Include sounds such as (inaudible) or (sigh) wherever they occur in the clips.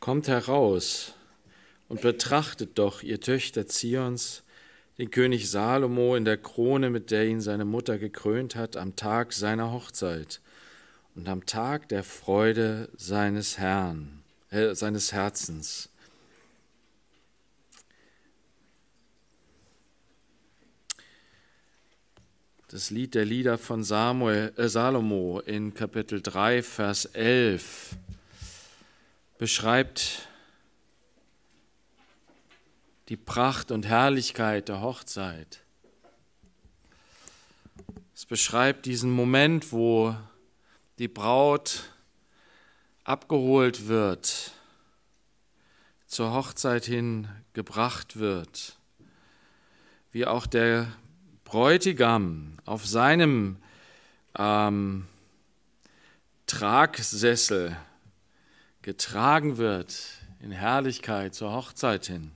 Kommt heraus und betrachtet doch, ihr Töchter Zions, den König Salomo in der Krone, mit der ihn seine Mutter gekrönt hat, am Tag seiner Hochzeit und am Tag der Freude seines Herrn, äh, seines Herzens. Das Lied der Lieder von Samuel, äh, Salomo in Kapitel 3, Vers 11 beschreibt die Pracht und Herrlichkeit der Hochzeit. Es beschreibt diesen Moment, wo die Braut abgeholt wird, zur Hochzeit hin gebracht wird, wie auch der Bräutigam auf seinem ähm, Tragsessel getragen wird in Herrlichkeit zur Hochzeit hin.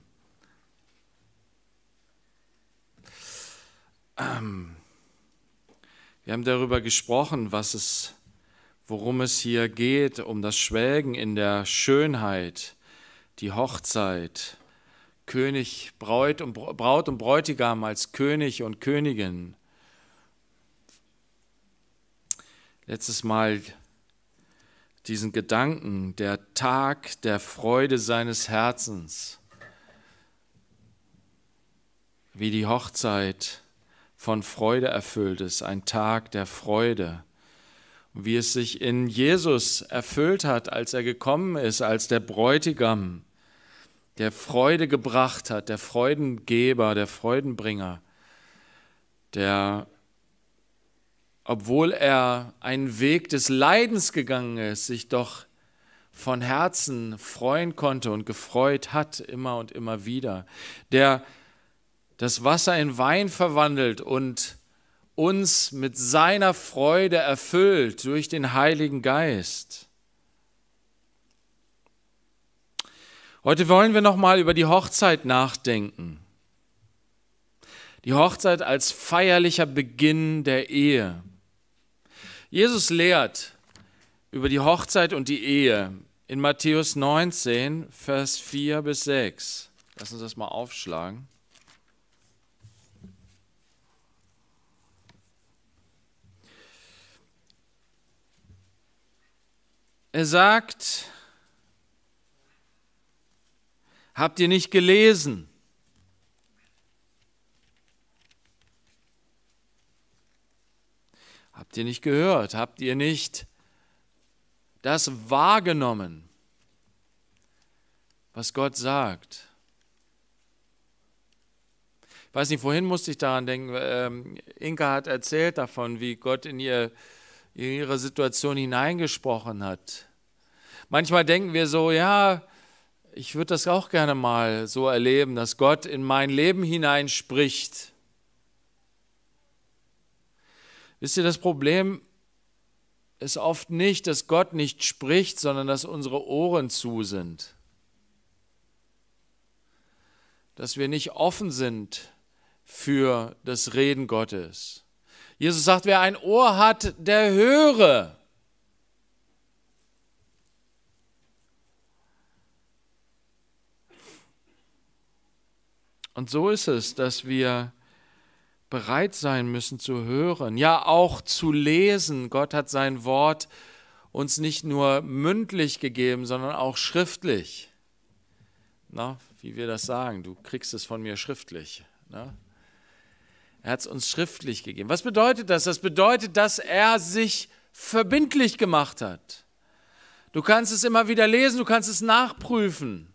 Ähm, wir haben darüber gesprochen, was es, worum es hier geht, um das Schwelgen in der Schönheit, die Hochzeit, König, Braut und, Braut und Bräutigam als König und Königin. Letztes Mal diesen Gedanken, der Tag der Freude seines Herzens, wie die Hochzeit von Freude erfüllt ist, ein Tag der Freude, wie es sich in Jesus erfüllt hat, als er gekommen ist, als der Bräutigam, der Freude gebracht hat, der Freudengeber, der Freudenbringer, der obwohl er einen Weg des Leidens gegangen ist, sich doch von Herzen freuen konnte und gefreut hat immer und immer wieder, der das Wasser in Wein verwandelt und uns mit seiner Freude erfüllt durch den Heiligen Geist. Heute wollen wir noch mal über die Hochzeit nachdenken. Die Hochzeit als feierlicher Beginn der Ehe. Jesus lehrt über die Hochzeit und die Ehe in Matthäus 19, Vers 4 bis 6. Lass uns das mal aufschlagen. Er sagt, habt ihr nicht gelesen? Habt ihr nicht gehört? Habt ihr nicht das wahrgenommen, was Gott sagt? Ich weiß nicht, vorhin musste ich daran denken, ähm, Inka hat erzählt davon, wie Gott in, ihr, in ihre Situation hineingesprochen hat. Manchmal denken wir so, ja, ich würde das auch gerne mal so erleben, dass Gott in mein Leben hineinspricht. Wisst ihr, das Problem ist oft nicht, dass Gott nicht spricht, sondern dass unsere Ohren zu sind. Dass wir nicht offen sind für das Reden Gottes. Jesus sagt, wer ein Ohr hat, der höre. Und so ist es, dass wir bereit sein müssen zu hören, ja auch zu lesen. Gott hat sein Wort uns nicht nur mündlich gegeben, sondern auch schriftlich. Na, wie wir das sagen, du kriegst es von mir schriftlich. Na? Er hat es uns schriftlich gegeben. Was bedeutet das? Das bedeutet, dass er sich verbindlich gemacht hat. Du kannst es immer wieder lesen, du kannst es nachprüfen.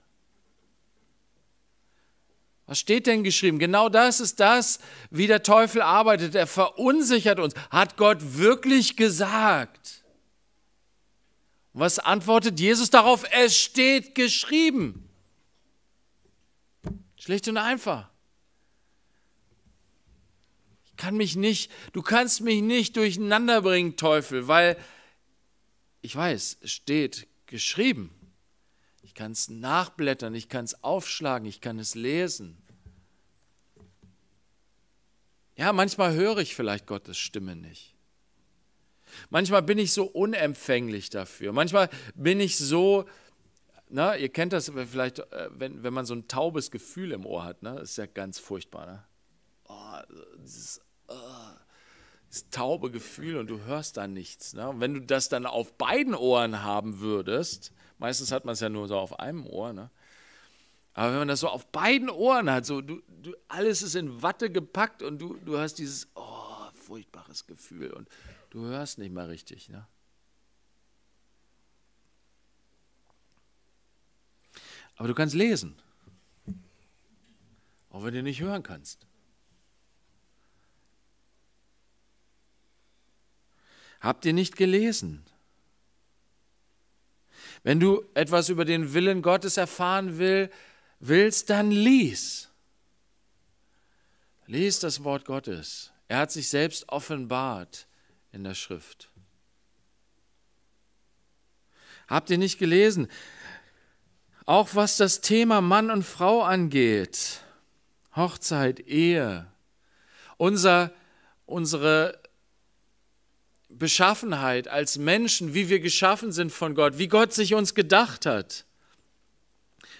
Was steht denn geschrieben? Genau das ist das, wie der Teufel arbeitet. Er verunsichert uns. Hat Gott wirklich gesagt? Was antwortet Jesus darauf? Es steht geschrieben. Schlicht und einfach Ich kann mich nicht, du kannst mich nicht durcheinander bringen, Teufel, weil ich weiß, es steht geschrieben kann es nachblättern, ich kann es aufschlagen, ich kann es lesen. Ja, manchmal höre ich vielleicht Gottes Stimme nicht. Manchmal bin ich so unempfänglich dafür. Manchmal bin ich so, na, ihr kennt das vielleicht, äh, wenn, wenn man so ein taubes Gefühl im Ohr hat, ne? Das ist ja ganz furchtbar, ne? Oh, dieses, oh, dieses taube Gefühl und du hörst da nichts. Ne? Und wenn du das dann auf beiden Ohren haben würdest, Meistens hat man es ja nur so auf einem Ohr. Ne? Aber wenn man das so auf beiden Ohren hat, so du, du, alles ist in Watte gepackt und du, du hast dieses oh, furchtbares Gefühl und du hörst nicht mal richtig. Ne? Aber du kannst lesen. Auch wenn du nicht hören kannst. Habt ihr nicht gelesen? Wenn du etwas über den Willen Gottes erfahren will, willst, dann lies. Lies das Wort Gottes. Er hat sich selbst offenbart in der Schrift. Habt ihr nicht gelesen? Auch was das Thema Mann und Frau angeht, Hochzeit, Ehe, unser, unsere Beschaffenheit als Menschen, wie wir geschaffen sind von Gott, wie Gott sich uns gedacht hat,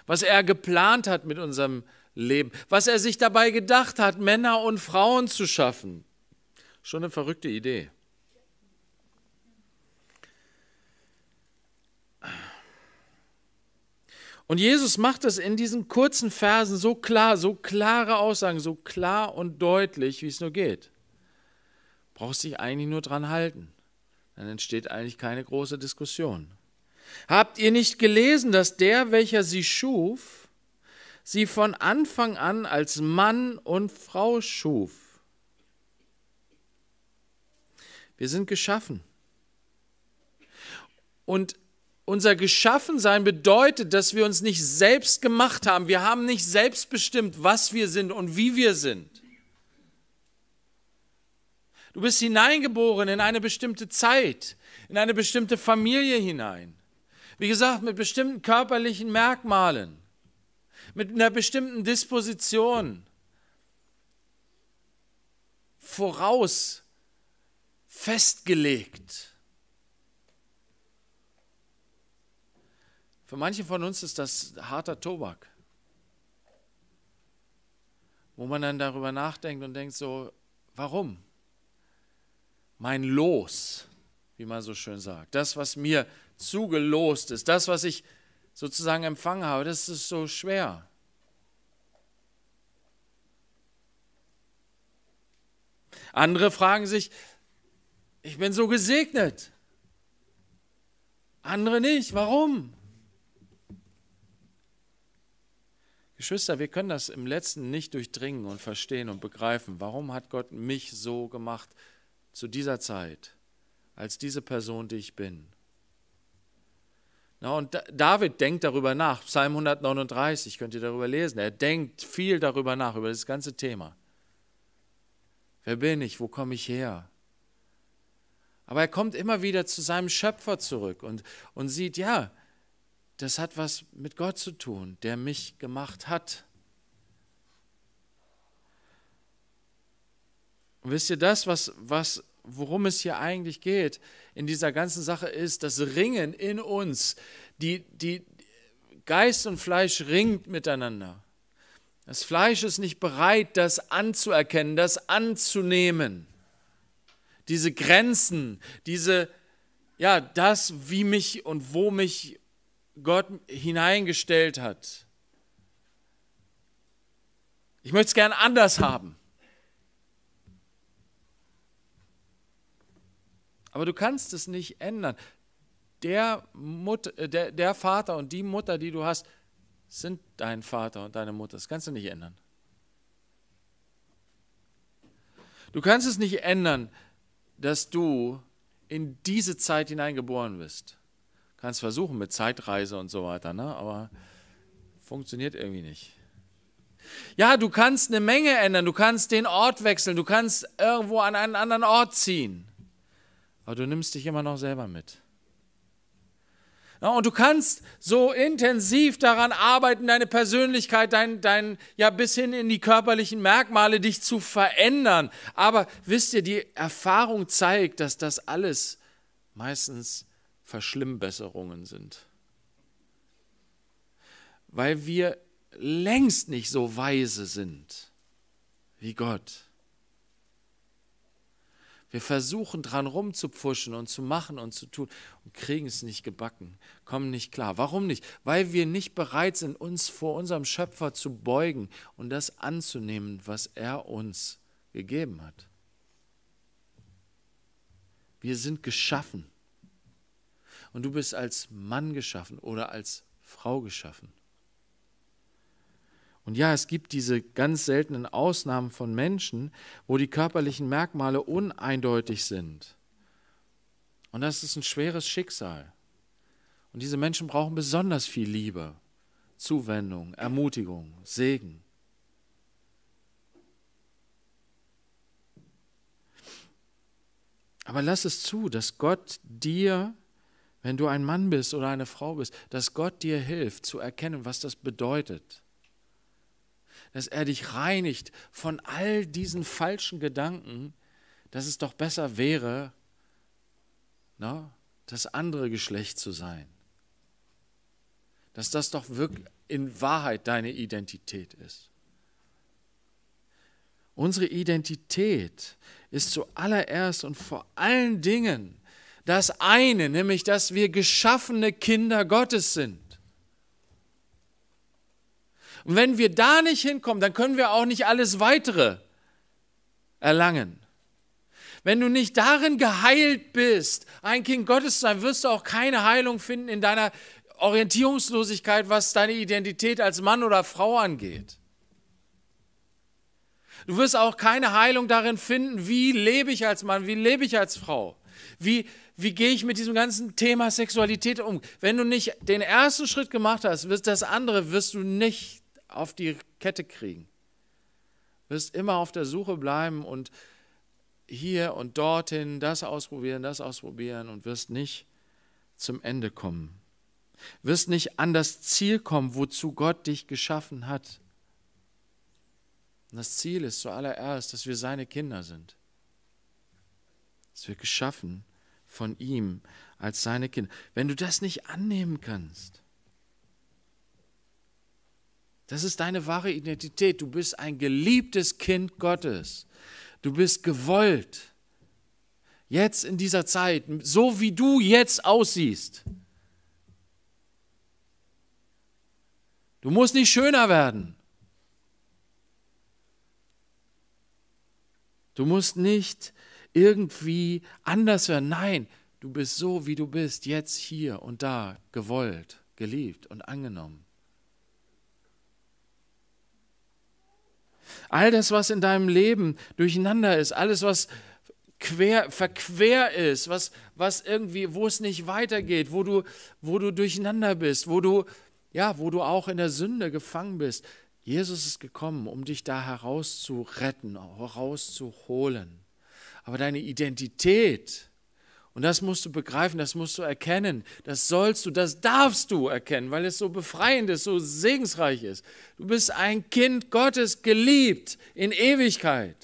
was er geplant hat mit unserem Leben, was er sich dabei gedacht hat, Männer und Frauen zu schaffen. Schon eine verrückte Idee. Und Jesus macht das in diesen kurzen Versen so klar, so klare Aussagen, so klar und deutlich, wie es nur geht brauchst dich eigentlich nur dran halten. Dann entsteht eigentlich keine große Diskussion. Habt ihr nicht gelesen, dass der, welcher sie schuf, sie von Anfang an als Mann und Frau schuf? Wir sind geschaffen. Und unser Geschaffensein bedeutet, dass wir uns nicht selbst gemacht haben. Wir haben nicht selbst bestimmt, was wir sind und wie wir sind. Du bist hineingeboren in eine bestimmte Zeit, in eine bestimmte Familie hinein. Wie gesagt, mit bestimmten körperlichen Merkmalen, mit einer bestimmten Disposition. Voraus festgelegt. Für manche von uns ist das harter Tobak, wo man dann darüber nachdenkt und denkt so, warum? mein Los, wie man so schön sagt, das, was mir zugelost ist, das, was ich sozusagen empfangen habe, das ist so schwer. Andere fragen sich, ich bin so gesegnet. Andere nicht. Warum? Geschwister, wir können das im letzten nicht durchdringen und verstehen und begreifen. Warum hat Gott mich so gemacht, zu dieser Zeit als diese Person, die ich bin. Na, und David denkt darüber nach. Psalm 139 könnt ihr darüber lesen. Er denkt viel darüber nach, über das ganze Thema. Wer bin ich? Wo komme ich her? Aber er kommt immer wieder zu seinem Schöpfer zurück und, und sieht, ja, das hat was mit Gott zu tun, der mich gemacht hat. Wisst ihr, das, was, was, worum es hier eigentlich geht in dieser ganzen Sache, ist das Ringen in uns. Die, die Geist und Fleisch ringt miteinander. Das Fleisch ist nicht bereit, das anzuerkennen, das anzunehmen. Diese Grenzen, diese, ja, das, wie mich und wo mich Gott hineingestellt hat. Ich möchte es gern anders haben. Aber du kannst es nicht ändern. Der, Mut, äh, der, der Vater und die Mutter, die du hast, sind dein Vater und deine Mutter. Das kannst du nicht ändern. Du kannst es nicht ändern, dass du in diese Zeit hineingeboren bist. Du kannst versuchen mit Zeitreise und so weiter, ne? aber funktioniert irgendwie nicht. Ja, du kannst eine Menge ändern, du kannst den Ort wechseln, du kannst irgendwo an einen anderen Ort ziehen aber du nimmst dich immer noch selber mit. Ja, und du kannst so intensiv daran arbeiten, deine Persönlichkeit, dein, dein, ja, bis hin in die körperlichen Merkmale, dich zu verändern. Aber wisst ihr, die Erfahrung zeigt, dass das alles meistens Verschlimmbesserungen sind. Weil wir längst nicht so weise sind wie Gott. Wir versuchen dran rumzupfuschen und zu machen und zu tun und kriegen es nicht gebacken, kommen nicht klar. Warum nicht? Weil wir nicht bereit sind, uns vor unserem Schöpfer zu beugen und das anzunehmen, was er uns gegeben hat. Wir sind geschaffen. Und du bist als Mann geschaffen oder als Frau geschaffen. Und ja, es gibt diese ganz seltenen Ausnahmen von Menschen, wo die körperlichen Merkmale uneindeutig sind. Und das ist ein schweres Schicksal. Und diese Menschen brauchen besonders viel Liebe, Zuwendung, Ermutigung, Segen. Aber lass es zu, dass Gott dir, wenn du ein Mann bist oder eine Frau bist, dass Gott dir hilft zu erkennen, was das bedeutet dass er dich reinigt von all diesen falschen Gedanken, dass es doch besser wäre, na, das andere Geschlecht zu sein. Dass das doch wirklich in Wahrheit deine Identität ist. Unsere Identität ist zuallererst und vor allen Dingen das eine, nämlich dass wir geschaffene Kinder Gottes sind. Und wenn wir da nicht hinkommen, dann können wir auch nicht alles weitere erlangen. Wenn du nicht darin geheilt bist, ein Kind Gottes zu sein, wirst du auch keine Heilung finden in deiner Orientierungslosigkeit, was deine Identität als Mann oder Frau angeht. Du wirst auch keine Heilung darin finden, wie lebe ich als Mann, wie lebe ich als Frau, wie, wie gehe ich mit diesem ganzen Thema Sexualität um. Wenn du nicht den ersten Schritt gemacht hast, wirst das andere wirst du nicht auf die Kette kriegen. Du wirst immer auf der Suche bleiben und hier und dorthin das ausprobieren, das ausprobieren und wirst nicht zum Ende kommen. Wirst nicht an das Ziel kommen, wozu Gott dich geschaffen hat. Und das Ziel ist zuallererst, dass wir seine Kinder sind. Dass wir geschaffen von ihm als seine Kinder. Wenn du das nicht annehmen kannst, das ist deine wahre Identität. Du bist ein geliebtes Kind Gottes. Du bist gewollt. Jetzt in dieser Zeit, so wie du jetzt aussiehst. Du musst nicht schöner werden. Du musst nicht irgendwie anders werden. Nein, du bist so, wie du bist, jetzt hier und da gewollt, geliebt und angenommen. All das, was in deinem Leben durcheinander ist, alles, was quer, verquer ist, was, was irgendwie, wo es nicht weitergeht, wo du, wo du durcheinander bist, wo du, ja, wo du auch in der Sünde gefangen bist. Jesus ist gekommen, um dich da herauszuretten, herauszuholen. Aber deine Identität, und das musst du begreifen, das musst du erkennen, das sollst du, das darfst du erkennen, weil es so befreiend ist, so segensreich ist. Du bist ein Kind Gottes, geliebt in Ewigkeit.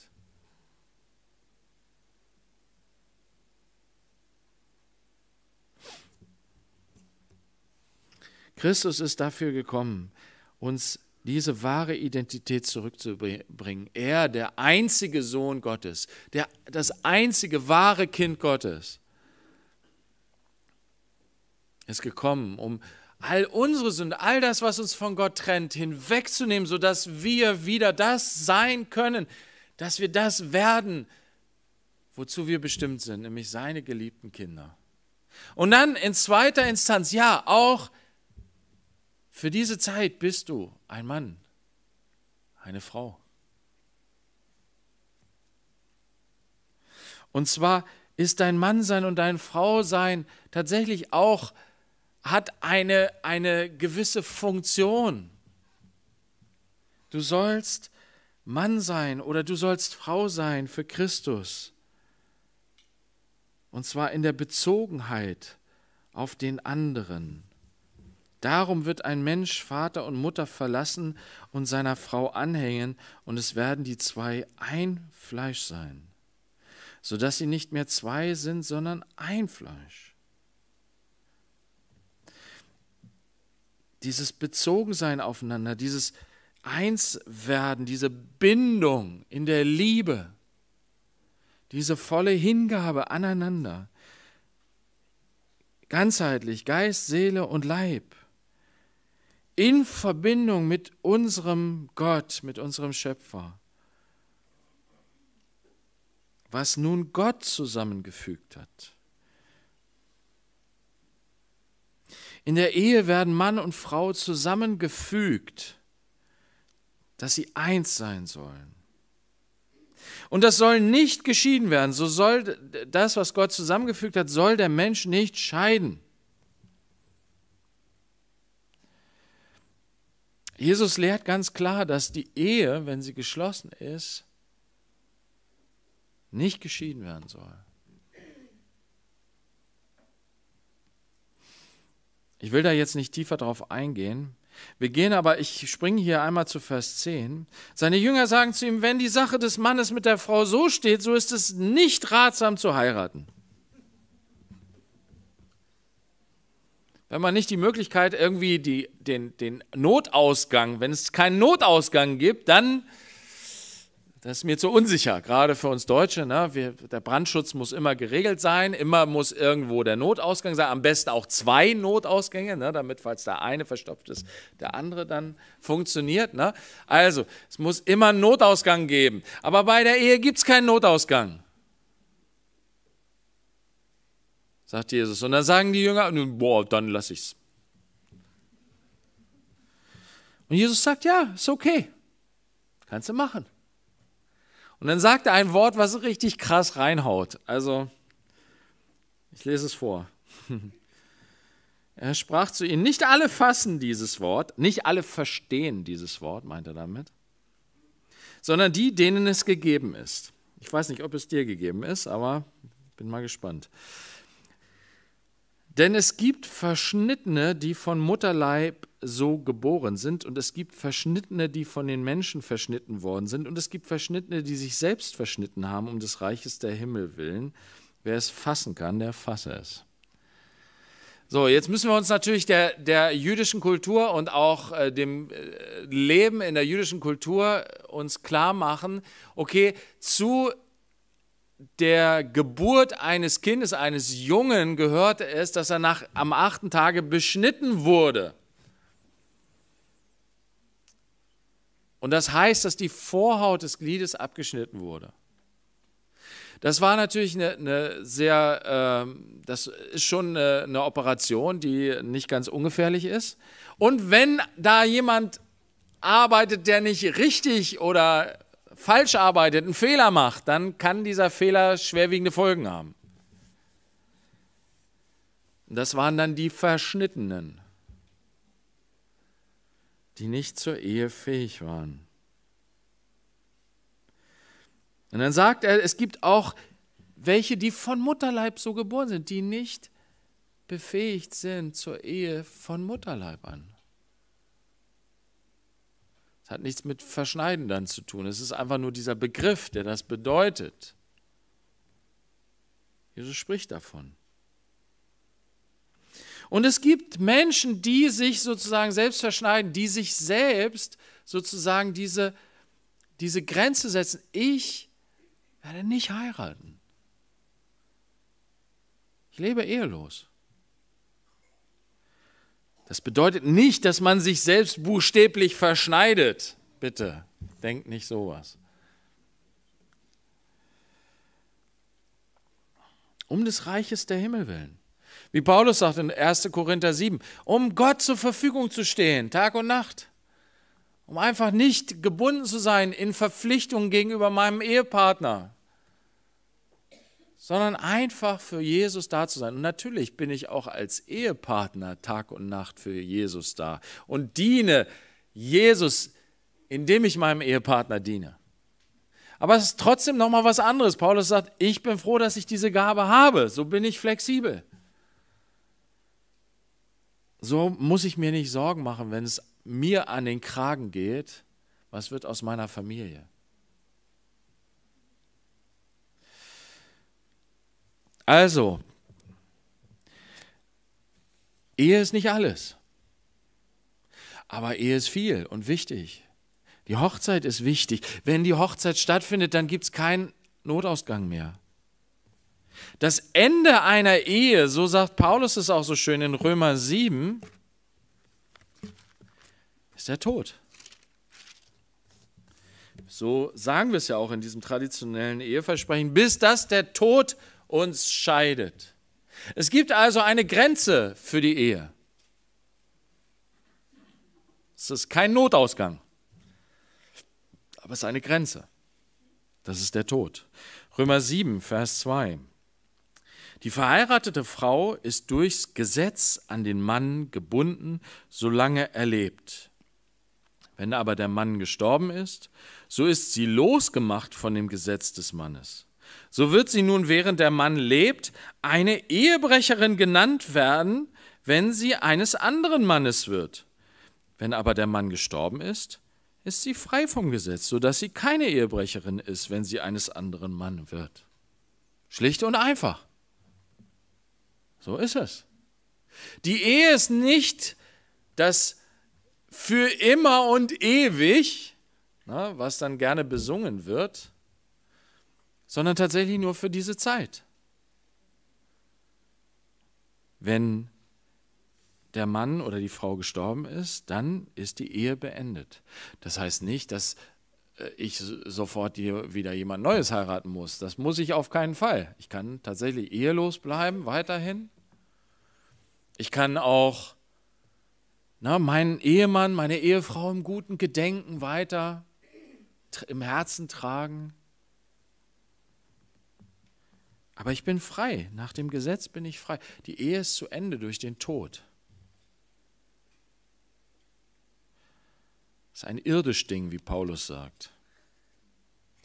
Christus ist dafür gekommen, uns diese wahre Identität zurückzubringen. Er, der einzige Sohn Gottes, der, das einzige wahre Kind Gottes ist gekommen, um all unsere Sünde, all das, was uns von Gott trennt, hinwegzunehmen, sodass wir wieder das sein können, dass wir das werden, wozu wir bestimmt sind, nämlich seine geliebten Kinder. Und dann in zweiter Instanz, ja, auch für diese Zeit bist du ein Mann, eine Frau. Und zwar ist dein Mannsein und dein Frausein tatsächlich auch hat eine, eine gewisse Funktion. Du sollst Mann sein oder du sollst Frau sein für Christus. Und zwar in der Bezogenheit auf den anderen. Darum wird ein Mensch Vater und Mutter verlassen und seiner Frau anhängen, und es werden die zwei ein Fleisch sein, sodass sie nicht mehr zwei sind, sondern ein Fleisch. dieses Bezogensein aufeinander, dieses Einswerden, diese Bindung in der Liebe, diese volle Hingabe aneinander, ganzheitlich, Geist, Seele und Leib, in Verbindung mit unserem Gott, mit unserem Schöpfer. Was nun Gott zusammengefügt hat, In der Ehe werden Mann und Frau zusammengefügt, dass sie eins sein sollen. Und das soll nicht geschieden werden. So soll das, was Gott zusammengefügt hat, soll der Mensch nicht scheiden. Jesus lehrt ganz klar, dass die Ehe, wenn sie geschlossen ist, nicht geschieden werden soll. Ich will da jetzt nicht tiefer drauf eingehen. Wir gehen aber, ich springe hier einmal zu Vers 10. Seine Jünger sagen zu ihm, wenn die Sache des Mannes mit der Frau so steht, so ist es nicht ratsam zu heiraten. Wenn man nicht die Möglichkeit irgendwie die, den, den Notausgang, wenn es keinen Notausgang gibt, dann das ist mir zu unsicher, gerade für uns Deutsche. Ne? Wir, der Brandschutz muss immer geregelt sein, immer muss irgendwo der Notausgang sein, am besten auch zwei Notausgänge, ne? damit, falls der eine verstopft ist, der andere dann funktioniert. Ne? Also, es muss immer einen Notausgang geben. Aber bei der Ehe gibt es keinen Notausgang. Sagt Jesus. Und dann sagen die Jünger, boah, dann lass ich's. Und Jesus sagt, ja, ist okay. Kannst du machen. Und dann sagt er ein Wort, was richtig krass reinhaut. Also, ich lese es vor. (laughs) Er sprach zu ihnen, nicht alle fassen dieses Wort, nicht alle verstehen dieses Wort, meint er damit, sondern die, denen es gegeben ist. Ich weiß nicht, ob es dir gegeben ist, aber bin mal gespannt. Denn es gibt Verschnittene, die von Mutterleib so geboren sind und es gibt Verschnittene, die von den Menschen verschnitten worden sind und es gibt Verschnittene, die sich selbst verschnitten haben um des Reiches der Himmel willen. Wer es fassen kann, der fasse es. So, jetzt müssen wir uns natürlich der, der jüdischen Kultur und auch äh, dem äh, Leben in der jüdischen Kultur uns klar machen, okay, zu der Geburt eines Kindes, eines Jungen gehörte es, dass er nach, am achten Tage beschnitten wurde. Und das heißt, dass die Vorhaut des Gliedes abgeschnitten wurde. Das war natürlich eine, eine sehr, äh, das ist schon eine, eine, Operation, die nicht ganz ungefährlich ist. Und wenn da jemand arbeitet, der nicht richtig oder falsch arbeitet, einen Fehler macht, dann kann dieser Fehler schwerwiegende Folgen haben. Das waren dann die Verschnittenen die nicht zur Ehe fähig waren. Und dann sagt er, es gibt auch welche, die von Mutterleib so geboren sind, die nicht befähigt sind zur Ehe von Mutterleib an. Es hat nichts mit Verschneiden dann zu tun. Es ist einfach nur dieser Begriff, der das bedeutet. Jesus spricht davon. Und es gibt Menschen, die sich sozusagen selbst verschneiden, die sich selbst sozusagen diese, diese Grenze setzen. Ich werde nicht heiraten. Ich lebe ehelos. Das bedeutet nicht, dass man sich selbst buchstäblich verschneidet. Bitte, denkt nicht sowas. Um des Reiches der Himmel willen. Wie Paulus sagt in 1. Korinther 7, um Gott zur Verfügung zu stehen, Tag und Nacht. Um einfach nicht gebunden zu sein in Verpflichtungen gegenüber meinem Ehepartner, sondern einfach für Jesus da zu sein. Und natürlich bin ich auch als Ehepartner Tag und Nacht für Jesus da und diene Jesus, indem ich meinem Ehepartner diene. Aber es ist trotzdem nochmal was anderes. Paulus sagt, ich bin froh, dass ich diese Gabe habe. So bin ich flexibel. So muss ich mir nicht Sorgen machen, wenn es mir an den Kragen geht, was wird aus meiner Familie? Also, Ehe ist nicht alles, aber Ehe ist viel und wichtig. Die Hochzeit ist wichtig. Wenn die Hochzeit stattfindet, dann gibt es keinen Notausgang mehr. Das Ende einer Ehe, so sagt Paulus es auch so schön in Römer 7, ist der Tod. So sagen wir es ja auch in diesem traditionellen Eheversprechen, bis dass der Tod uns scheidet. Es gibt also eine Grenze für die Ehe. Es ist kein Notausgang, aber es ist eine Grenze. Das ist der Tod. Römer 7, Vers 2. Die verheiratete Frau ist durchs Gesetz an den Mann gebunden, solange er lebt. Wenn aber der Mann gestorben ist, so ist sie losgemacht von dem Gesetz des Mannes. So wird sie nun, während der Mann lebt, eine Ehebrecherin genannt werden, wenn sie eines anderen Mannes wird. Wenn aber der Mann gestorben ist, ist sie frei vom Gesetz, sodass sie keine Ehebrecherin ist, wenn sie eines anderen Mannes wird. Schlicht und einfach. So ist es. Die Ehe ist nicht das für immer und ewig, na, was dann gerne besungen wird, sondern tatsächlich nur für diese Zeit. Wenn der Mann oder die Frau gestorben ist, dann ist die Ehe beendet. Das heißt nicht, dass äh, ich sofort wieder jemand Neues heiraten muss. Das muss ich auf keinen Fall. Ich kann tatsächlich ehelos bleiben, weiterhin. Ich kann auch na, meinen Ehemann, meine Ehefrau im guten Gedenken weiter im Herzen tragen. Aber ich bin frei. Nach dem Gesetz bin ich frei. Die Ehe ist zu Ende durch den Tod. Das ist ein irdisch Ding, wie Paulus sagt.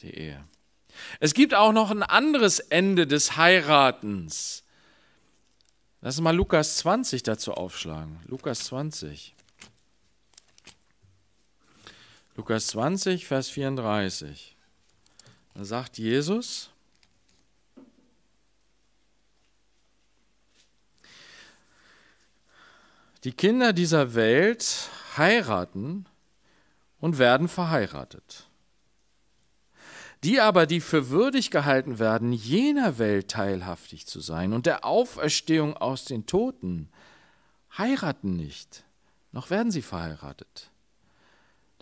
Die Ehe. Es gibt auch noch ein anderes Ende des Heiratens. Lass uns mal Lukas 20 dazu aufschlagen. Lukas 20. Lukas 20, Vers 34. Da sagt Jesus, die Kinder dieser Welt heiraten und werden verheiratet die aber, die für würdig gehalten werden, jener Welt teilhaftig zu sein und der Auferstehung aus den Toten, heiraten nicht, noch werden sie verheiratet.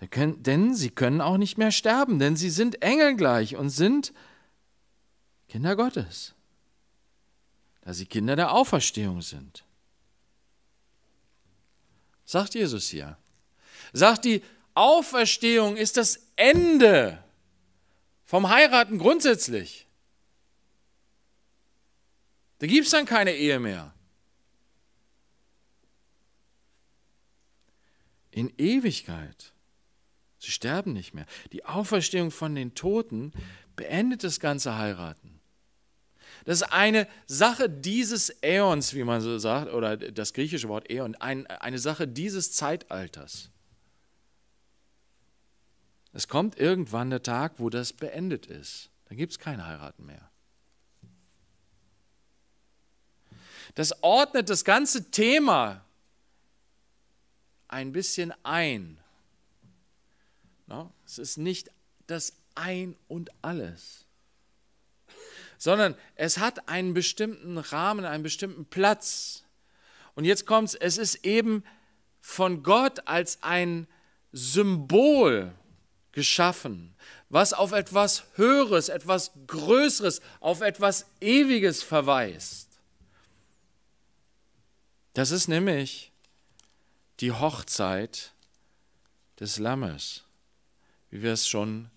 Denn sie können auch nicht mehr sterben, denn sie sind engelgleich und sind Kinder Gottes, da sie Kinder der Auferstehung sind. Sagt Jesus hier. Sagt die Auferstehung ist das Ende vom Heiraten grundsätzlich. Da gibt es dann keine Ehe mehr. In Ewigkeit. Sie sterben nicht mehr. Die Auferstehung von den Toten beendet das ganze Heiraten. Das ist eine Sache dieses Äons, wie man so sagt, oder das griechische Wort Äon, ein, eine Sache dieses Zeitalters. Es kommt irgendwann der Tag, wo das beendet ist. Dann gibt es kein Heiraten mehr. Das ordnet das ganze Thema ein bisschen ein. Es ist nicht das Ein und alles, sondern es hat einen bestimmten Rahmen, einen bestimmten Platz. Und jetzt kommt es, es ist eben von Gott als ein Symbol geschaffen, was auf etwas Höheres, etwas Größeres, auf etwas Ewiges verweist. Das ist nämlich die Hochzeit des Lammes, wie wir es schon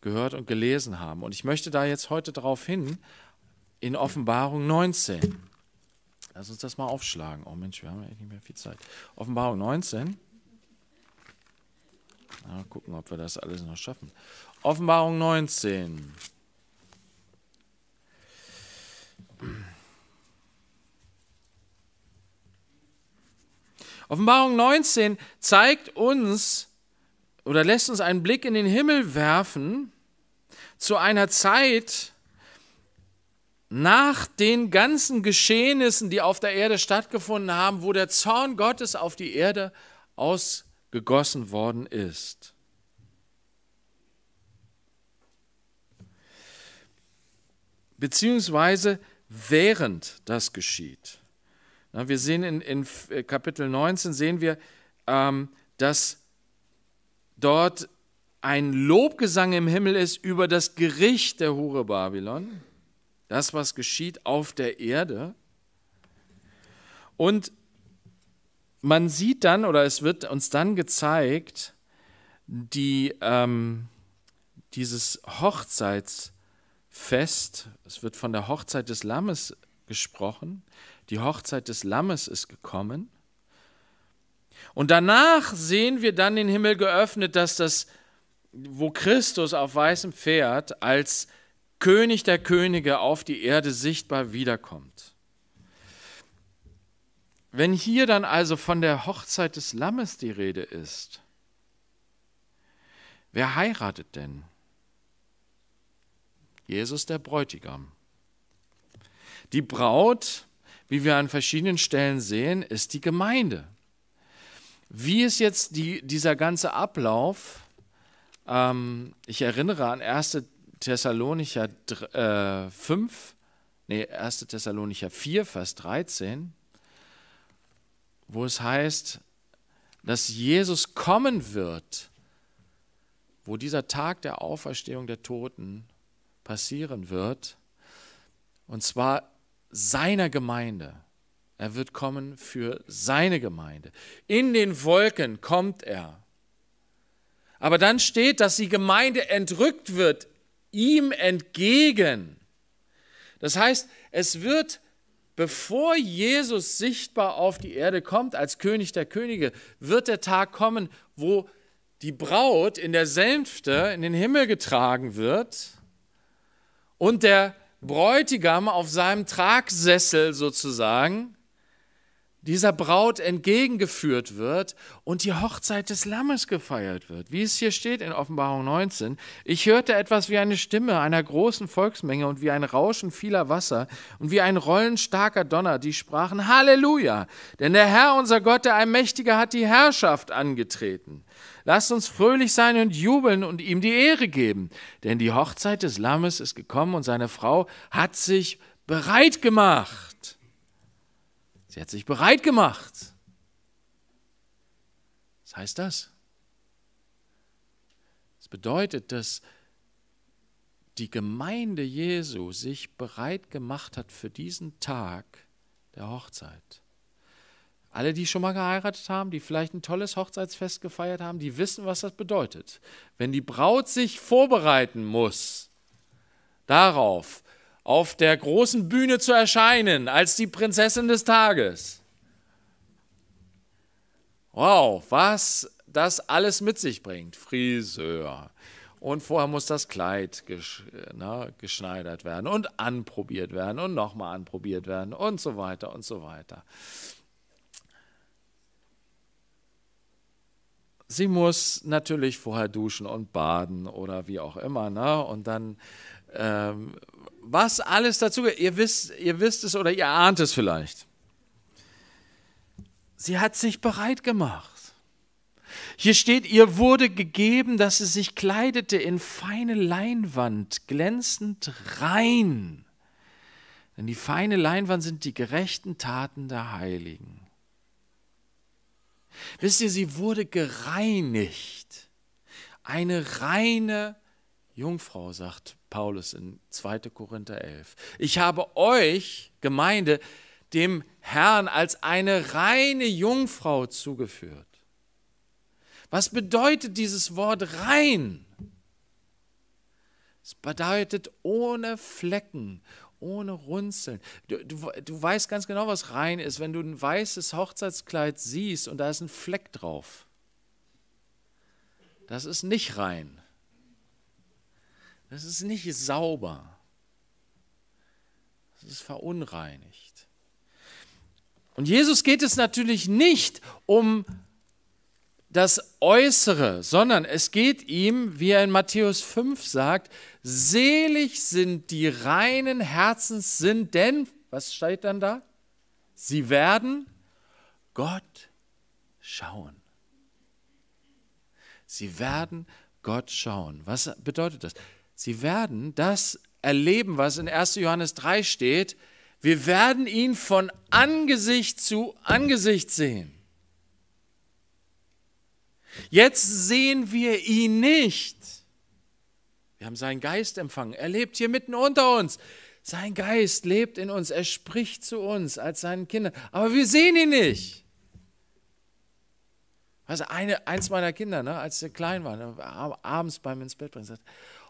gehört und gelesen haben. Und ich möchte da jetzt heute darauf hin, in Offenbarung 19. Lass uns das mal aufschlagen. Oh Mensch, wir haben ja nicht mehr viel Zeit. Offenbarung 19. Mal gucken, ob wir das alles noch schaffen. Offenbarung 19. Offenbarung 19 zeigt uns oder lässt uns einen Blick in den Himmel werfen zu einer Zeit nach den ganzen Geschehnissen, die auf der Erde stattgefunden haben, wo der Zorn Gottes auf die Erde ausgeht gegossen worden ist. Beziehungsweise während das geschieht. wir sehen in, in äh, Kapitel 19, sehen wir, ähm, dass dort ein Lobgesang im Himmel ist über das Gericht der Hure Babylon, das, was geschieht auf der Erde. Und man sieht dann oder es wird uns dann gezeigt, die, ähm, dieses Hochzeitsfest, es wird von der Hochzeit des Lammes gesprochen, die Hochzeit des Lammes ist gekommen. Und danach sehen wir dann den Himmel geöffnet, dass das, wo Christus auf weißem Pferd als König der Könige auf die Erde sichtbar wiederkommt. Wenn hier dann also von der Hochzeit des Lammes die Rede ist, wer heiratet denn? Jesus der Bräutigam. Die Braut, wie wir an verschiedenen Stellen sehen, ist die Gemeinde. Wie ist jetzt die, dieser ganze Ablauf? Ähm, ich erinnere an 1. Thessalonicher 5, äh, nee, 1. Thessalonicher 4, Vers 13 wo es heißt, dass Jesus kommen wird, wo dieser Tag der Auferstehung der Toten passieren wird, und zwar seiner Gemeinde. Er wird kommen für seine Gemeinde. In den Wolken kommt er. Aber dann steht, dass die Gemeinde entrückt wird, ihm entgegen. Das heißt, es wird Bevor Jesus sichtbar auf die Erde kommt als König der Könige, wird der Tag kommen, wo die Braut in der Sänfte in den Himmel getragen wird und der Bräutigam auf seinem Tragsessel sozusagen dieser Braut entgegengeführt wird und die Hochzeit des Lammes gefeiert wird. Wie es hier steht in Offenbarung 19, ich hörte etwas wie eine Stimme einer großen Volksmenge und wie ein Rauschen vieler Wasser und wie ein Rollen starker Donner, die sprachen Halleluja, denn der Herr unser Gott, der Allmächtige, hat die Herrschaft angetreten. Lasst uns fröhlich sein und jubeln und ihm die Ehre geben, denn die Hochzeit des Lammes ist gekommen und seine Frau hat sich bereit gemacht. Sie hat sich bereit gemacht. Was heißt das? Es das bedeutet, dass die Gemeinde Jesu sich bereit gemacht hat für diesen Tag der Hochzeit. Alle, die schon mal geheiratet haben, die vielleicht ein tolles Hochzeitsfest gefeiert haben, die wissen, was das bedeutet. Wenn die Braut sich vorbereiten muss darauf, auf der großen Bühne zu erscheinen als die Prinzessin des Tages. Wow, was das alles mit sich bringt. Friseur. Und vorher muss das Kleid gesch ne, geschneidert werden und anprobiert werden und nochmal anprobiert werden und so weiter und so weiter. Sie muss natürlich vorher duschen und baden oder wie auch immer. Ne? Und dann ähm, was alles dazu, ihr wisst, ihr wisst es oder ihr ahnt es vielleicht. Sie hat sich bereit gemacht. Hier steht, ihr wurde gegeben, dass sie sich kleidete in feine Leinwand, glänzend rein. Denn die feine Leinwand sind die gerechten Taten der Heiligen. Wisst ihr, sie wurde gereinigt. Eine reine Jungfrau, sagt Paulus in 2. Korinther 11. Ich habe euch, Gemeinde, dem Herrn als eine reine Jungfrau zugeführt. Was bedeutet dieses Wort rein? Es bedeutet ohne Flecken, ohne Runzeln. Du, du, du, weißt ganz genau, was rein ist, wenn du ein weißes Hochzeitskleid siehst und da ist ein Fleck drauf. Das ist nicht rein. Das ist nicht sauber. Das ist verunreinigt. Und Jesus geht es natürlich nicht um das Äußere, sondern es geht ihm, wie er in Matthäus 5 sagt, selig sind die reinen Herzens sind, denn, was steht dann da? Sie werden Gott schauen. Sie werden Gott schauen. Was bedeutet das? Sie werden das erleben, was in 1. Johannes 3 steht. Wir werden ihn von Angesicht zu Angesicht sehen. Jetzt sehen wir ihn nicht. Wir haben seinen Geist empfangen. Er lebt hier mitten unter uns. Sein Geist lebt in uns. Er spricht zu uns als seinen Kindern. Aber wir sehen ihn nicht. Also eine, eins meiner Kinder, ne, als sie klein waren, abends bei mir ins Bett bringen, sagt,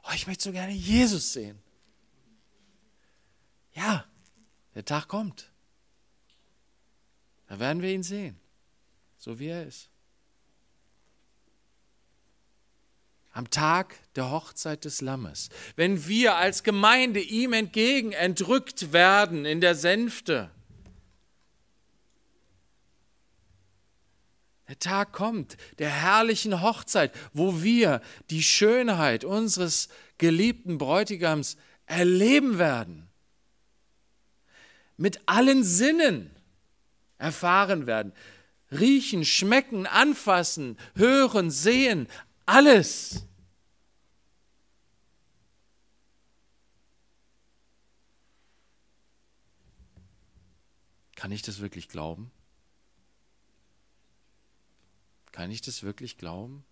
oh, ich möchte so gerne Jesus sehen. Ja, der Tag kommt. Da werden wir ihn sehen, so wie er ist. am Tag der Hochzeit des Lammes, wenn wir als Gemeinde ihm entgegen entrückt werden in der Sänfte, Der Tag kommt, der herrlichen Hochzeit, wo wir die Schönheit unseres geliebten Bräutigams erleben werden. Mit allen Sinnen erfahren werden. Riechen, schmecken, anfassen, hören, sehen, alles. Kann ich das wirklich glauben? Kann ich das wirklich glauben?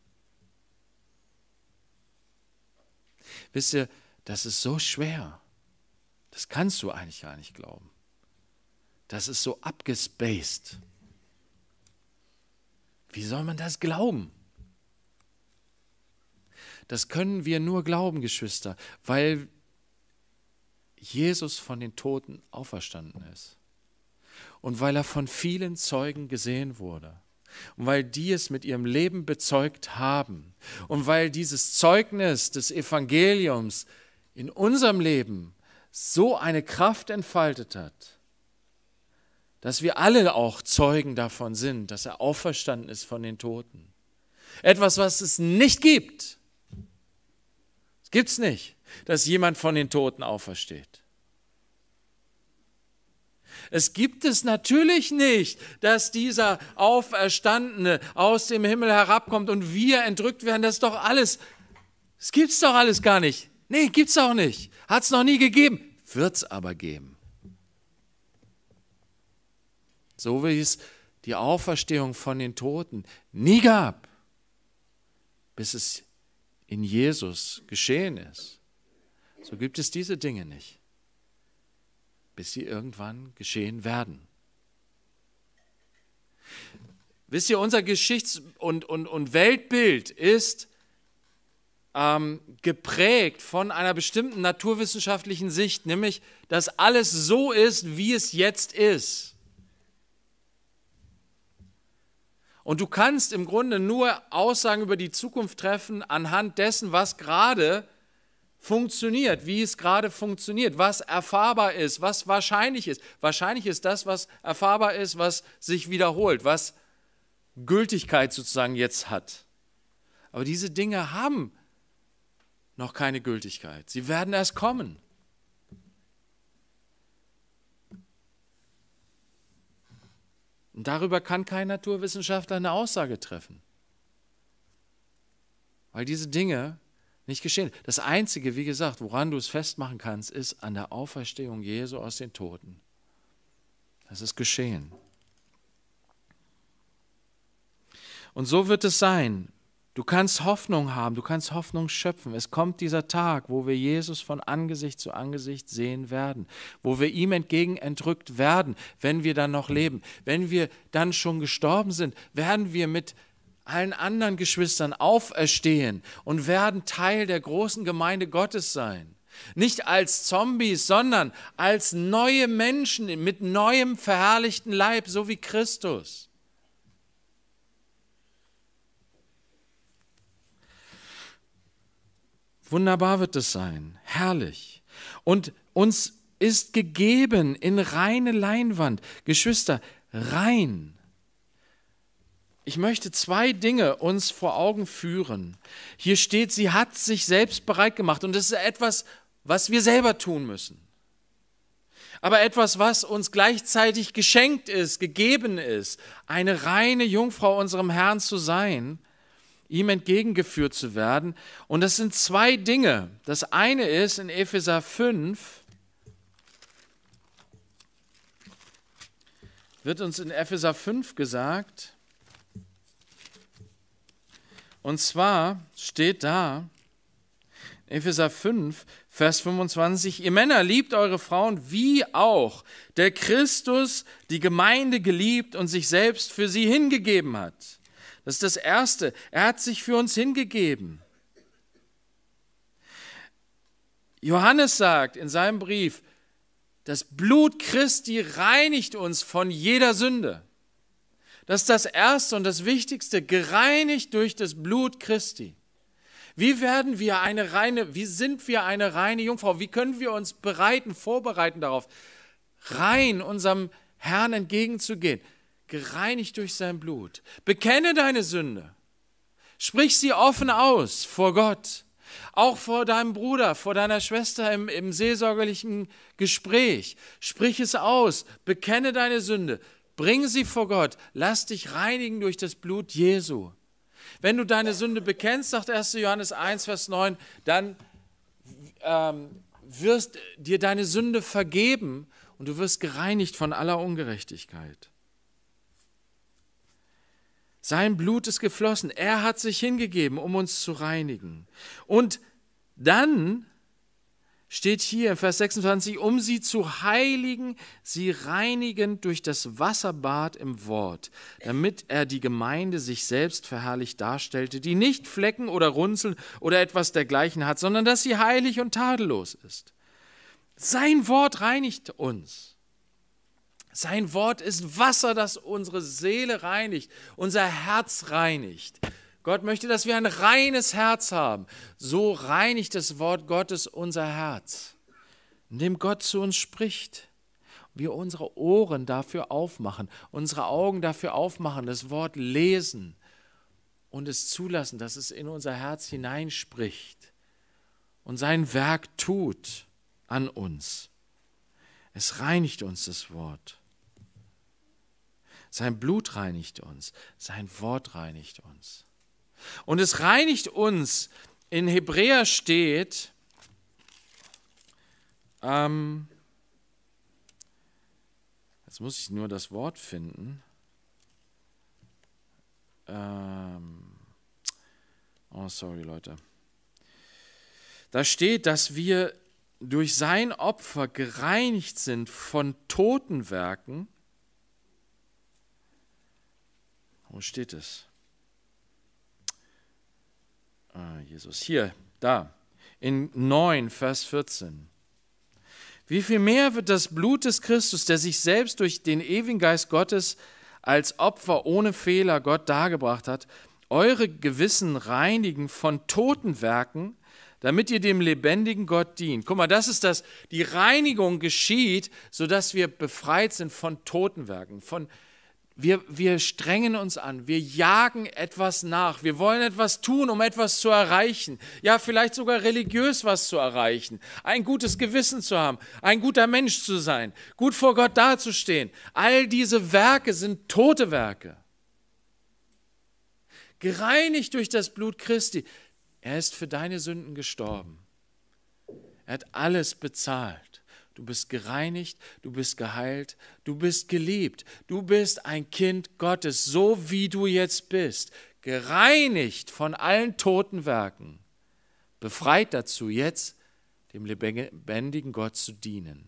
Wisst ihr, das ist so schwer. Das kannst du eigentlich gar nicht glauben. Das ist so abgespaced. Wie soll man das glauben? Das können wir nur glauben, Geschwister, weil Jesus von den Toten auferstanden ist und weil er von vielen Zeugen gesehen wurde und weil die es mit ihrem Leben bezeugt haben und weil dieses Zeugnis des Evangeliums in unserem Leben so eine Kraft entfaltet hat, dass wir alle auch Zeugen davon sind, dass er auferstanden ist von den Toten. Etwas, was es nicht gibt. Es gibt es nicht, dass jemand von den Toten aufersteht. Es gibt es natürlich nicht, dass dieser Auferstandene aus dem Himmel herabkommt und wir entrückt werden. Das ist doch alles, das es doch alles gar nicht. Nee, gibt es auch nicht. Hat es noch nie gegeben, Wird es aber geben. So wie es die Auferstehung von den Toten nie gab, bis es in Jesus geschehen ist. So gibt es diese Dinge nicht bis sie irgendwann geschehen werden. Wisst ihr, unser Geschichts- und, und, und Weltbild ist ähm, geprägt von einer bestimmten naturwissenschaftlichen Sicht, nämlich, dass alles so ist, wie es jetzt ist. Und du kannst im Grunde nur Aussagen über die Zukunft treffen anhand dessen, was gerade passiert funktioniert, wie es gerade funktioniert, was erfahrbar ist, was wahrscheinlich ist. Wahrscheinlich ist das, was erfahrbar ist, was sich wiederholt, was Gültigkeit sozusagen jetzt hat. Aber diese Dinge haben noch keine Gültigkeit. Sie werden erst kommen. Und darüber kann kein Naturwissenschaftler eine Aussage treffen. Weil diese Dinge nicht geschehen. Das Einzige, wie gesagt, woran du es festmachen kannst, ist an der Auferstehung Jesu aus den Toten. Das ist geschehen. Und so wird es sein. Du kannst Hoffnung haben, du kannst Hoffnung schöpfen. Es kommt dieser Tag, wo wir Jesus von Angesicht zu Angesicht sehen werden, wo wir ihm entgegen entrückt werden, wenn wir dann noch leben. Wenn wir dann schon gestorben sind, werden wir mit allen anderen Geschwistern auferstehen und werden Teil der großen Gemeinde Gottes sein. Nicht als Zombies, sondern als neue Menschen mit neuem verherrlichten Leib, so wie Christus. Wunderbar wird es sein, herrlich. Und uns ist gegeben in reine Leinwand. Geschwister, rein ich möchte zwei Dinge uns vor Augen führen. Hier steht, sie hat sich selbst bereit gemacht und das ist etwas, was wir selber tun müssen. Aber etwas, was uns gleichzeitig geschenkt ist, gegeben ist, eine reine Jungfrau unserem Herrn zu sein, ihm entgegengeführt zu werden. Und das sind zwei Dinge. Das eine ist in Epheser 5, wird uns in Epheser 5 gesagt, und zwar steht da, Epheser 5, Vers 25, ihr Männer liebt eure Frauen wie auch der Christus die Gemeinde geliebt und sich selbst für sie hingegeben hat. Das ist das Erste. Er hat sich für uns hingegeben. Johannes sagt in seinem Brief, das Blut Christi reinigt uns von jeder Sünde. Das ist das Erste und das Wichtigste, gereinigt durch das Blut Christi. Wie werden wir eine reine, wie sind wir eine reine Jungfrau? Wie können wir uns bereiten, vorbereiten darauf, rein unserem Herrn entgegenzugehen? Gereinigt durch sein Blut. Bekenne deine Sünde. Sprich sie offen aus vor Gott, auch vor deinem Bruder, vor deiner Schwester im, im seelsorgerlichen Gespräch. Sprich es aus, bekenne deine Sünde, Bring sie vor Gott. Lass dich reinigen durch das Blut Jesu. Wenn du deine Sünde bekennst, sagt 1. Johannes 1, Vers 9, dann ähm, wirst dir deine Sünde vergeben und du wirst gereinigt von aller Ungerechtigkeit. Sein Blut ist geflossen. Er hat sich hingegeben, um uns zu reinigen. Und dann steht hier in Vers 26, um sie zu heiligen, sie reinigen durch das Wasserbad im Wort, damit er die Gemeinde sich selbst verherrlicht darstellte, die nicht Flecken oder Runzeln oder etwas dergleichen hat, sondern dass sie heilig und tadellos ist. Sein Wort reinigt uns. Sein Wort ist Wasser, das unsere Seele reinigt, unser Herz reinigt. Gott möchte, dass wir ein reines Herz haben. So reinigt das Wort Gottes unser Herz, indem Gott zu uns spricht. Wir unsere Ohren dafür aufmachen, unsere Augen dafür aufmachen, das Wort lesen und es zulassen, dass es in unser Herz hineinspricht und sein Werk tut an uns. Es reinigt uns das Wort. Sein Blut reinigt uns, sein Wort reinigt uns. Und es reinigt uns. In Hebräer steht, ähm, jetzt muss ich nur das Wort finden. Ähm, oh, sorry Leute. Da steht, dass wir durch sein Opfer gereinigt sind von Totenwerken. Wo steht es? ah, Jesus, hier, da, in 9, Vers 14. Wie viel mehr wird das Blut des Christus, der sich selbst durch den ewigen Geist Gottes als Opfer ohne Fehler Gott dargebracht hat, eure Gewissen reinigen von toten Werken, damit ihr dem lebendigen Gott dient. Guck mal, das ist das, die Reinigung geschieht, sodass wir befreit sind von toten Werken, von Totenwerken wir, wir strengen uns an, wir jagen etwas nach, wir wollen etwas tun, um etwas zu erreichen. Ja, vielleicht sogar religiös was zu erreichen, ein gutes Gewissen zu haben, ein guter Mensch zu sein, gut vor Gott dazustehen. All diese Werke sind tote Werke. Gereinigt durch das Blut Christi. Er ist für deine Sünden gestorben. Er hat alles bezahlt. Du bist gereinigt, du bist geheilt, du bist geliebt, du bist ein Kind Gottes, so wie du jetzt bist, gereinigt von allen toten Werken, befreit dazu, jetzt dem lebendigen Gott zu dienen.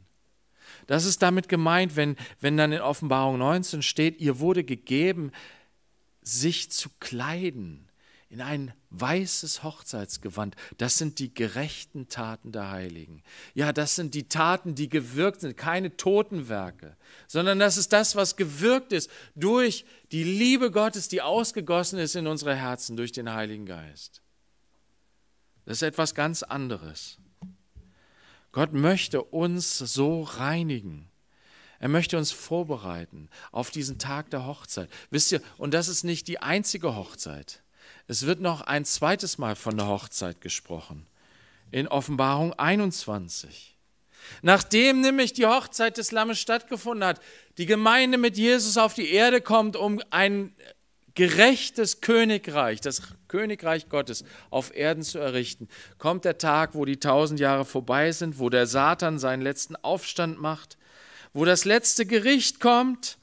Das ist damit gemeint, wenn, wenn dann in Offenbarung 19 steht, ihr wurde gegeben, sich zu kleiden in ein weißes Hochzeitsgewand. Das sind die gerechten Taten der Heiligen. Ja, das sind die Taten, die gewirkt sind, keine Totenwerke, sondern das ist das, was gewirkt ist durch die Liebe Gottes, die ausgegossen ist in unsere Herzen durch den Heiligen Geist. Das ist etwas ganz anderes. Gott möchte uns so reinigen. Er möchte uns vorbereiten auf diesen Tag der Hochzeit. Wisst ihr, und das ist nicht die einzige Hochzeit. Es wird noch ein zweites Mal von der Hochzeit gesprochen. In Offenbarung 21. Nachdem nämlich die Hochzeit des Lammes stattgefunden hat, die Gemeinde mit Jesus auf die Erde kommt, um ein gerechtes Königreich, das Königreich Gottes auf Erden zu errichten, kommt der Tag, wo die tausend Jahre vorbei sind, wo der Satan seinen letzten Aufstand macht, wo das letzte Gericht kommt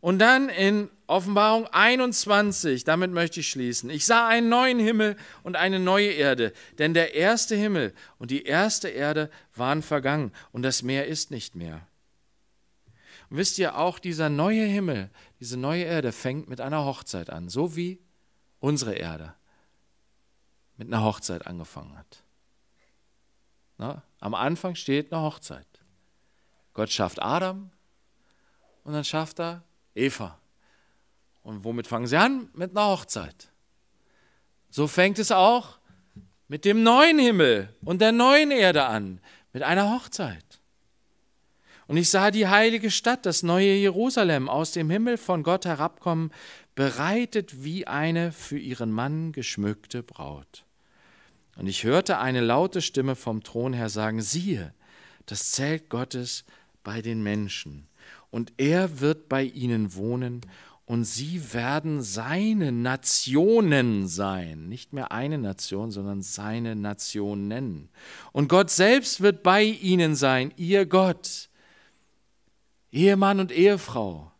und dann in Offenbarung 21, damit möchte ich schließen. Ich sah einen neuen Himmel und eine neue Erde, denn der erste Himmel und die erste Erde waren vergangen und das Meer ist nicht mehr. Und wisst ihr, auch dieser neue Himmel, diese neue Erde fängt mit einer Hochzeit an, so wie unsere Erde mit einer Hochzeit angefangen hat. Na, am Anfang steht eine Hochzeit. Gott schafft Adam und dann schafft er Eva. Und womit fangen sie an? Mit einer Hochzeit. So fängt es auch mit dem neuen Himmel und der neuen Erde an, mit einer Hochzeit. Und ich sah die heilige Stadt, das neue Jerusalem, aus dem Himmel von Gott herabkommen, bereitet wie eine für ihren Mann geschmückte Braut. Und ich hörte eine laute Stimme vom Thron her sagen, siehe, das Zelt Gottes bei den Menschen und er wird bei ihnen wohnen und sie werden seine Nationen sein. Nicht mehr eine Nation, sondern seine Nationen. Und Gott selbst wird bei ihnen sein, ihr Gott, Ehemann und Ehefrau.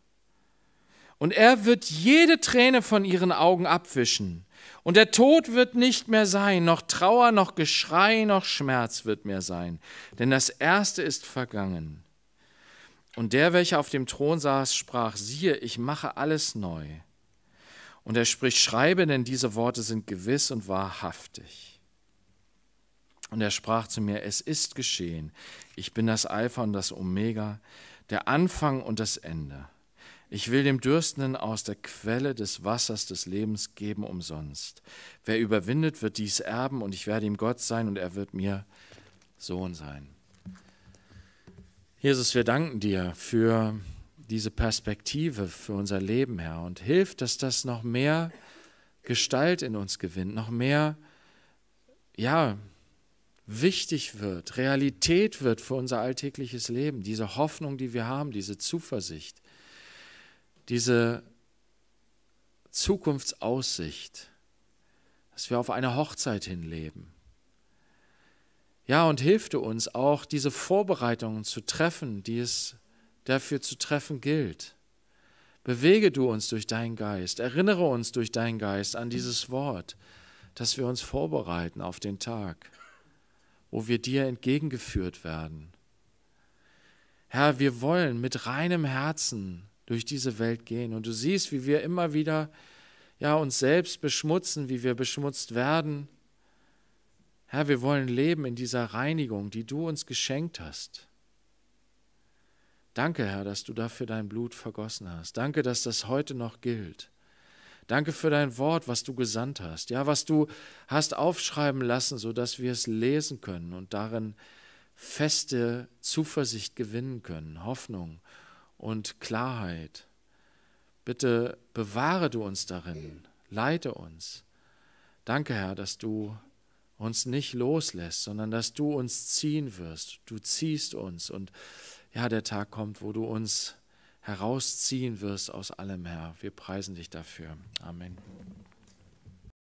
Und er wird jede Träne von ihren Augen abwischen. Und der Tod wird nicht mehr sein, noch Trauer, noch Geschrei, noch Schmerz wird mehr sein. Denn das Erste ist vergangen. Und der, welcher auf dem Thron saß, sprach, siehe, ich mache alles neu. Und er spricht, schreibe, denn diese Worte sind gewiss und wahrhaftig. Und er sprach zu mir, es ist geschehen, ich bin das Alpha und das Omega, der Anfang und das Ende. Ich will dem Dürstenden aus der Quelle des Wassers des Lebens geben umsonst. Wer überwindet, wird dies erben, und ich werde ihm Gott sein, und er wird mir Sohn sein. Jesus, wir danken dir für diese Perspektive für unser Leben, Herr, und hilf, dass das noch mehr Gestalt in uns gewinnt, noch mehr, ja, wichtig wird, Realität wird für unser alltägliches Leben, diese Hoffnung, die wir haben, diese Zuversicht, diese Zukunftsaussicht, dass wir auf eine Hochzeit hinleben, ja, und hilfte uns auch, diese Vorbereitungen zu treffen, die es dafür zu treffen gilt. Bewege du uns durch deinen Geist, erinnere uns durch deinen Geist an dieses Wort, dass wir uns vorbereiten auf den Tag, wo wir dir entgegengeführt werden. Herr, wir wollen mit reinem Herzen durch diese Welt gehen. Und du siehst, wie wir immer wieder ja, uns selbst beschmutzen, wie wir beschmutzt werden, Herr, wir wollen leben in dieser Reinigung, die du uns geschenkt hast. Danke, Herr, dass du dafür dein Blut vergossen hast. Danke, dass das heute noch gilt. Danke für dein Wort, was du gesandt hast, ja, was du hast aufschreiben lassen, sodass wir es lesen können und darin feste Zuversicht gewinnen können, Hoffnung und Klarheit. Bitte bewahre du uns darin, leite uns. Danke, Herr, dass du uns nicht loslässt, sondern dass du uns ziehen wirst. Du ziehst uns und ja, der Tag kommt, wo du uns herausziehen wirst aus allem, Herr. Wir preisen dich dafür. Amen.